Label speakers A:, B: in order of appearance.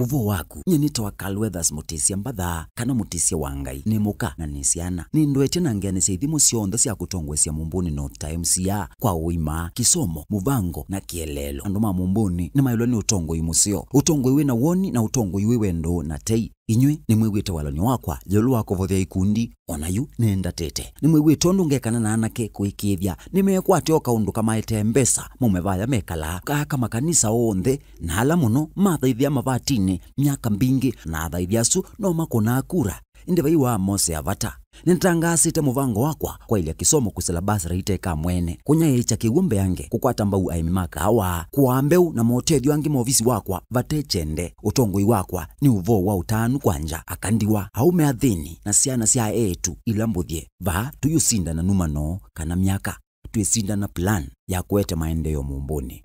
A: uvo waku nye nitwa kalwethas mutisia mbathaa kana mutisia wa ngai ni muka na ni ciana ni ndwetie na ngeani cia ithimo cionthe cia kutongwecia mumbuni no times ya kwa uima kisomo muvango na kielelo andu ma mumbuni ni mailwa ni utongoi mucio utongoi na woni na utongoi wi wendo na tei inyuĩ nĩ mwĩgwĩte waloni wakwa jolu wa kũvothĩa ikundi ona yu nĩ ndatĩte nĩ mwĩgwĩte ũndũ ngekana na anake kwĩkĩĩthya mekwa mekwate o kaũndũ kamaete mbesa maume vaya mekalaa kaaka makanisa oonthe na ala mũno mathaithia mavatinĩ myaka mbingĩ na athaithi asu no makũnaa kura indĩ vai wa mose avata nintangacite muvango wakwa kwa ilia kisomo kusela basira iteka mwene kunya icha kigumbe yange kukwata mbau aimi makaawa kwa mbeu na mautethio angi movisi wakwa vatechende utongoi wakwa ni uvoo wa utanu kwanja akandiwa aume athini na siana sya etu ila mbuthie va tuyusinda na numano kana myaka twisindana plan ya kuete maendeeo mumbuni